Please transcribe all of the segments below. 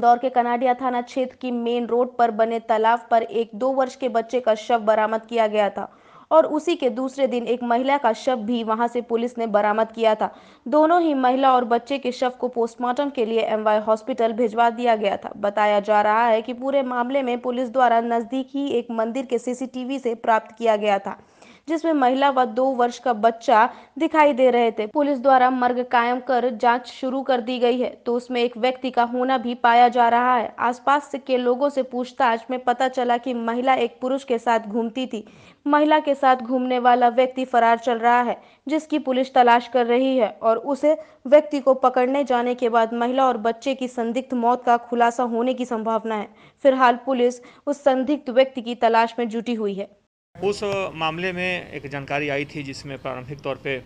इंदौर के कनाडिया थाना क्षेत्र की मेन रोड पर बने तालाब पर एक दो वर्ष के बच्चे का शव बरामद किया गया था और उसी के दूसरे दिन एक महिला का शव भी वहां से पुलिस ने बरामद किया था दोनों ही महिला और बच्चे के शव को पोस्टमार्टम के लिए एमवाई हॉस्पिटल भिजवा दिया गया था बताया जा रहा है कि पूरे मामले में पुलिस द्वारा नजदीक ही एक मंदिर के सीसीटीवी से प्राप्त किया गया था जिसमें महिला व दो वर्ष का बच्चा दिखाई दे रहे थे पुलिस द्वारा मर्ग कायम कर जांच शुरू कर दी गई है तो उसमें एक व्यक्ति का होना भी पाया जा रहा है आसपास के लोगों से पूछताछ में पता चला कि महिला एक पुरुष के साथ घूमती थी महिला के साथ घूमने वाला व्यक्ति फरार चल रहा है जिसकी पुलिस तलाश कर रही है और उसे व्यक्ति को पकड़ने जाने के बाद महिला और बच्चे की संदिग्ध मौत का खुलासा होने की संभावना है फिलहाल पुलिस उस संदिग्ध व्यक्ति की तलाश में जुटी हुई है उस मामले में एक जानकारी आई थी जिसमें प्रारंभिक तौर पे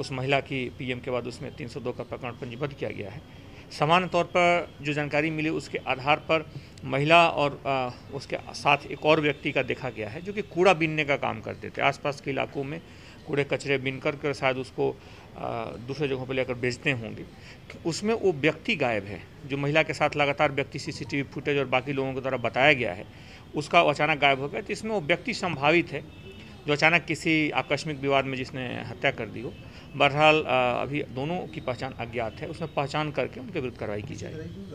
उस महिला की पीएम के बाद उसमें 302 का प्रकरण पंजीबद्ध किया गया है सामान्य तौर पर जो जानकारी मिली उसके आधार पर महिला और आ, उसके साथ एक और व्यक्ति का देखा गया है जो कि कूड़ा बीनने का काम करते थे आसपास के इलाकों में कूड़े कचरे बिन कर कर शायद उसको दूसरे जगहों पर लेकर बेचते होंगे तो उसमें वो व्यक्ति गायब है जो महिला के साथ लगातार व्यक्ति सीसीटीवी फुटेज और बाकी लोगों के द्वारा बताया गया है उसका अचानक गायब हो गया तो इसमें वो व्यक्ति संभावित है जो अचानक किसी आकस्मिक विवाद में जिसने हत्या कर दी हो बहरहाल अभी दोनों की पहचान अज्ञात है उसमें पहचान करके उनके विरुद्ध कार्रवाई की जाएगी